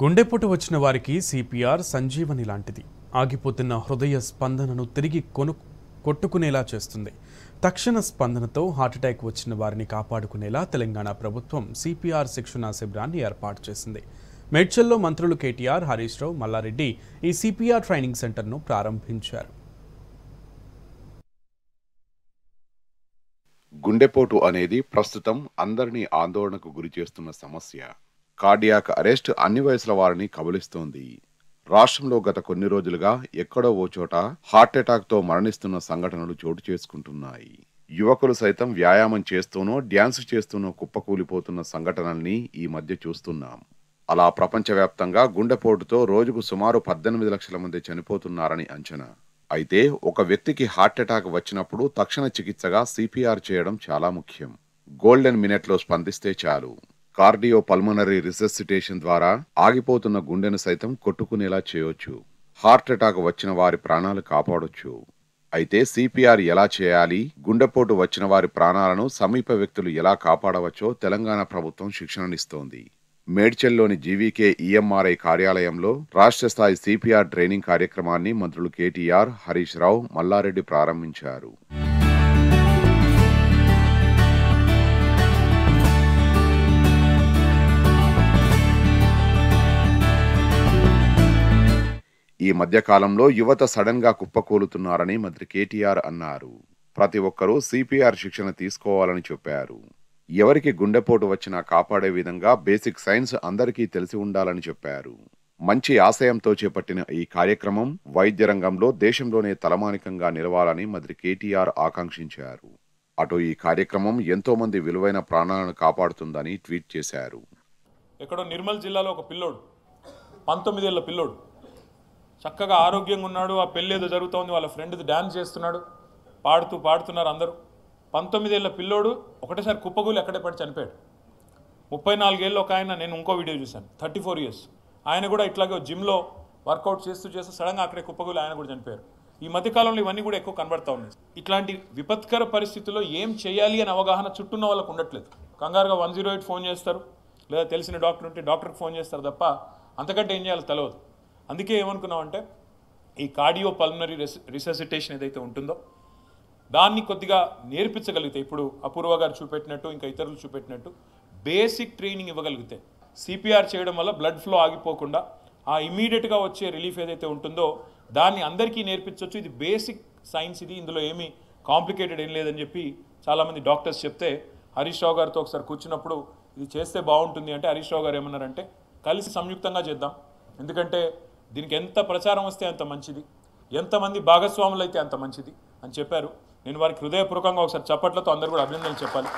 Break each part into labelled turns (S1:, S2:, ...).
S1: గుండెపోటు వచ్చిన వారికి సిపిఆర్ సంజీవని లాంటిది ఆగిపోతున్న హృదయ స్పందనను తిరిగి కొను కొట్టుకునేలా చేస్తుంది తక్షణ స్పందనతో హార్ట్అటాక్ వచ్చిన వారిని కాపాడుకునేలా తెలంగాణ ప్రభుత్వం సిపిఆర్ శిక్షణా శిబిరాన్ని ఏర్పాటు చేసింది మేడ్చల్లో మంత్రులు కేటీఆర్ హరీష్ రావు మల్లారెడ్డి ఈ సిపిఆర్ ట్రైనింగ్ సెంటర్ను ప్రారంభించారు
S2: గుండెపోటు అనేది ప్రస్తుతం అందరినీ ఆందోళనకు గురి చేస్తున్న సమస్య కార్డియాక్ అరెస్ట్ అన్ని వయసుల వారిని కబలిస్తోంది రాష్ట్రంలో గత కొన్ని రోజులుగా ఎక్కడో ఓ చోట హార్ట్అటాక్తో మరణిస్తున్న సంఘటనలు చోటు చేసుకుంటున్నాయి యువకులు సైతం వ్యాయామం చేస్తూనో డ్యాన్స్ చేస్తూనో కుప్పకూలిపోతున్న సంఘటనల్ని ఈ మధ్య చూస్తున్నాం అలా ప్రపంచవ్యాప్తంగా గుండెపోటుతో రోజుకు సుమారు పద్దెనిమిది లక్షల మంది చనిపోతున్నారని అంచనా అయితే ఒక వ్యక్తికి హార్ట్అటాక్ వచ్చినప్పుడు తక్షణ చికిత్సగా సిపిఆర్ చేయడం చాలా ముఖ్యం గోల్డెన్ మినిట్లో స్పందిస్తే చాలు కార్డియో పల్మనరీ రిసెసిటేషన్ ద్వారా ఆగిపోతున్న గుండెను సైతం కొట్టుకునేలా చేయొచ్చు హార్ట్ అటాక్ వచ్చిన వారి ప్రాణాలు కాపాడొచ్చు అయితే సిపిఆర్ ఎలా చేయాలి గుండెపోటు వచ్చిన వారి ప్రాణాలను సమీప వ్యక్తులు ఎలా కాపాడవచ్చో తెలంగాణ ప్రభుత్వం శిక్షణనిస్తోంది మేడ్చల్లోని జీవీకే ఈఎంఆర్ఐ కార్యాలయంలో రాష్ట్ర స్థాయి సిపిఆర్ ట్రైనింగ్ కార్యక్రమాన్ని మంత్రులు కేటీఆర్ హరీష్ రావు మల్లారెడ్డి ప్రారంభించారు ఈ మధ్యకాలంలో యువత సడన్ గా కుప్పకూలుతున్నారని మంత్రి కేటీఆర్ అన్నారు ప్రతి ఒక్కరూ సిపిఆర్ శిక్షణ తీసుకోవాలని చెప్పారు ఎవరికి గుండెపోటు వచ్చినా కాపాడే విధంగా బేసిక్ సైన్స్ అందరికీ తెలిసి ఉండాలని చెప్పారు మంచి ఆశయంతో చేపట్టిన ఈ కార్యక్రమం వైద్య రంగంలో దేశంలోనే తలమానికంగా నిలవాలని మంత్రి కేటీఆర్ ఆకాంక్షించారు అటు ఈ కార్యక్రమం ఎంతో మంది విలువైన ప్రాణాలను కాపాడుతుందని ట్వీట్ చేశారు
S1: ఎక్కడో నిర్మల్ జిల్లాలో ఒక పిల్లోడు పంతొమ్మిదేళ్ల పిల్లోడు చక్కగా ఆరోగ్యంగా ఉన్నాడు ఆ పెళ్ళేదో జరుగుతోంది వాళ్ళ ఫ్రెండ్ది డ్యాన్స్ చేస్తున్నాడు పాడుతూ పాడుతున్నారు అందరూ ఏళ్ళ పిల్లోడు ఒకటేసారి కుప్పగూలి అక్కడే పడి చనిపోయాడు ముప్పై నాలుగేళ్ళు ఒక ఆయన నేను ఇంకో వీడియో చూశాను థర్టీ ఫోర్ ఇయర్స్ ఆయన కూడా ఇట్లాగే జిమ్లో వర్కౌట్ చేస్తూ చేస్తూ సడన్గా అక్కడే కుప్పగూలి ఆయన కూడా చనిపోయారు ఈ మధ్యకాలంలో ఇవన్నీ కూడా ఎక్కువ కనబడతా ఉన్నాయి ఇట్లాంటి విపత్కర పరిస్థితుల్లో ఏం చేయాలి అని అవగాహన చుట్టూన్న వాళ్ళకు ఉండట్లేదు కంగారుగా వన్ జీరో ఎయిట్ ఫోన్ చేస్తారు లేదా తెలిసిన డాక్టర్ ఉంటే డాక్టర్కి ఫోన్ చేస్తారు తప్ప అంతకంటే ఏం చేయాలో తెలియదు అందుకే ఏమనుకున్నామంటే ఈ కార్డియో పల్మనరీ రిసెసిటేషన్ ఏదైతే ఉంటుందో దాన్ని కొద్దిగా నేర్పించగలిగితే ఇప్పుడు అపూర్వ గారు చూపెట్టినట్టు ఇంకా ఇతరులు చూపెట్టినట్టు బేసిక్ ట్రైనింగ్ ఇవ్వగలిగితే సిపిఆర్ చేయడం వల్ల బ్లడ్ ఫ్లో ఆగిపోకుండా ఆ ఇమీడియట్గా వచ్చే రిలీఫ్ ఏదైతే ఉంటుందో దాన్ని అందరికీ నేర్పించవచ్చు ఇది బేసిక్ సైన్స్ ఇది ఇందులో ఏమీ కాంప్లికేటెడ్ ఏం లేదని చెప్పి చాలామంది డాక్టర్స్ చెప్తే హరీష్ రావు గారితో ఒకసారి కూర్చున్నప్పుడు ఇది చేస్తే బాగుంటుంది అంటే హరీష్ రావు గారు ఏమన్నారంటే కలిసి సంయుక్తంగా చేద్దాం ఎందుకంటే దీనికి ఎంత ప్రచారం వస్తే అంత మంచిది ఎంతమంది భాగస్వాములు అయితే అంత మంచిది అని చెప్పారు నేను వారికి హృదయపూర్వకంగా ఒకసారి చప్పట్లతో అందరూ కూడా అభినందనలు చెప్పాలి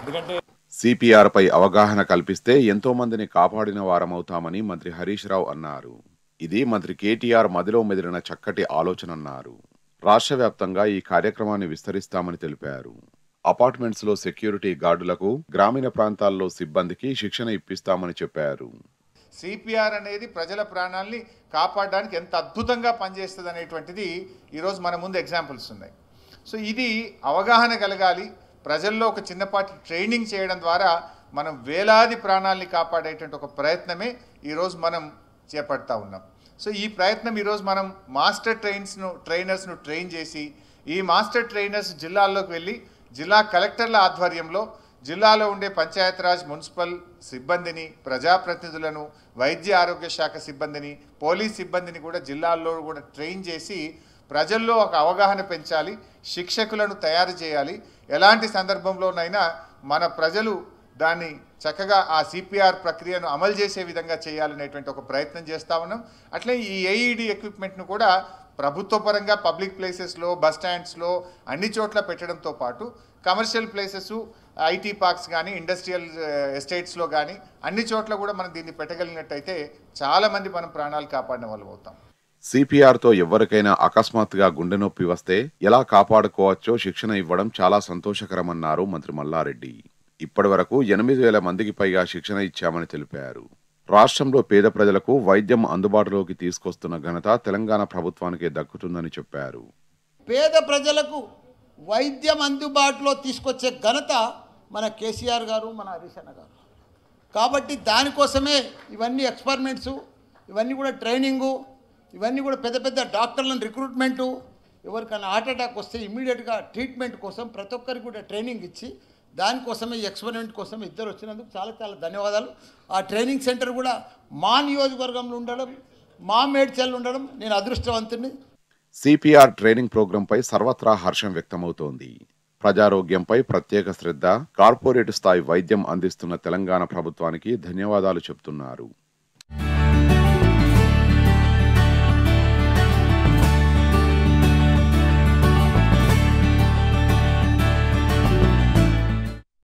S1: ఎందుకంటే
S2: సిపిఆర్పై అవగాహన కల్పిస్తే ఎంతో మందిని కాపాడిన వారమవుతామని మంత్రి హరీష్ రావు అన్నారు ఇది మంత్రి కేటీఆర్ మదిలో మెదిలిన చక్కటి ఆలోచన అన్నారు రాష్ట్ర వ్యాప్తంగా ఈ కార్యక్రమాన్ని విస్తరిస్తామని తెలిపారు అపార్ట్మెంట్స్లో సెక్యూరిటీ గార్డులకు గ్రామీణ ప్రాంతాల్లో సిబ్బందికి శిక్షణ ఇప్పిస్తామని చెప్పారు
S3: సిపిఆర్ అనేది ప్రజల ప్రాణాలని కాపాడడానికి ఎంత అద్భుతంగా పనిచేస్తుంది అనేటువంటిది ఈరోజు మన ముందు ఎగ్జాంపుల్స్ ఉన్నాయి సో ఇది అవగాహన కలగాలి ప్రజల్లో ఒక చిన్నపాటి ట్రైనింగ్ చేయడం ద్వారా మనం వేలాది ప్రాణాలని కాపాడేటువంటి ఒక ప్రయత్నమే ఈరోజు మనం చేపడతా ఉన్నాం సో ఈ ప్రయత్నం ఈరోజు మనం మాస్టర్ ట్రైన్స్ను ట్రైనర్స్ను ట్రైన్ చేసి ఈ మాస్టర్ ట్రైనర్స్ జిల్లాల్లోకి వెళ్ళి జిల్లా కలెక్టర్ల ఆధ్వర్యంలో జిల్లాలో ఉండే పంచాయతీరాజ్ మున్సిపల్ సిబ్బందిని ప్రజాప్రతినిధులను వైద్య ఆరోగ్య శాఖ సిబ్బందిని పోలీస్ సిబ్బందిని కూడా జిల్లాల్లో కూడా ట్రైన్ చేసి ప్రజల్లో ఒక అవగాహన పెంచాలి శిక్షకులను తయారు చేయాలి ఎలాంటి సందర్భంలోనైనా మన ప్రజలు దాన్ని చక్కగా ఆ సిపిఆర్ ప్రక్రియను అమలు చేసే విధంగా చేయాలనేటువంటి ఒక ప్రయత్నం చేస్తూ ఉన్నాం అట్లే ఈ ఏఈడి ఎక్విప్మెంట్ను e కూడా ప్రభుత్వ పరంగా పబ్లిక్ ప్లేసెస్లో బస్ స్టాండ్స్లో అన్ని చోట్ల పెట్టడంతో పాటు కమర్షియల్ ప్లేసెస్ ఐటీ పార్క్స్ కానీ ఇండస్ట్రియల్ ఎస్టేట్స్లో కానీ అన్ని చోట్ల కూడా మనం దీన్ని పెట్టగలిగినట్టయితే చాలామంది మనం ప్రాణాలు కాపాడిన వాళ్ళు అవుతాం
S2: సిపిఆర్తో ఎవరికైనా అకస్మాత్తుగా గుండె నొప్పి వస్తే ఎలా కాపాడుకోవచ్చో శిక్షణ ఇవ్వడం చాలా సంతోషకరమన్నారు మంత్రి మల్లారెడ్డి ఇప్పటి వరకు ఎనిమిది వేల మందికి పైగా శిక్షణ ఇచ్చామని తెలిపారు రాష్ట్రంలో పేద ప్రజలకు వైద్యం అందుబాటులోకి తీసుకొస్తున్న ఘనత తెలంగాణ ప్రభుత్వానికే దక్కుతుందని చెప్పారు పేద ప్రజలకు వైద్యం అందుబాటులో తీసుకొచ్చే ఘనత మన కేసీఆర్ గారు మన హరీష్ గారు కాబట్టి దానికోసమే ఇవన్నీ ఎక్స్పెరిమెంట్సు ఇవన్నీ కూడా ట్రైనింగు ఇవన్నీ కూడా పెద్ద పెద్ద డాక్టర్లను రిక్రూట్మెంటు ఎవరికైనా హార్ట్ అటాక్ వస్తే ఇమ్మీడియట్గా ట్రీట్మెంట్ కోసం ప్రతి ఒక్కరికి కూడా ట్రైనింగ్ ఇచ్చి దానికోసమే ఎక్స్పెరిమెంట్ కోసం ఇద్దరు వచ్చినందుకు చాలా చాలా ధన్యవాదాలు ఆ ట్రైనింగ్ సెంటర్ కూడా మా నియోజకవర్గంలో ఉండడం మా మేడ్చల్లో ఉండడం నేను అదృష్టవంతుని సిపిఆర్ ట్రైనింగ్ ప్రోగ్రాంపై సర్వత్రా హర్షం వ్యక్తమవుతోంది ప్రజారోగ్యంపై ప్రత్యేక శ్రద్ధ కార్పొరేట్ స్థాయి వైద్యం అందిస్తున్న తెలంగాణ ప్రభుత్వానికి ధన్యవాదాలు చెబుతున్నారు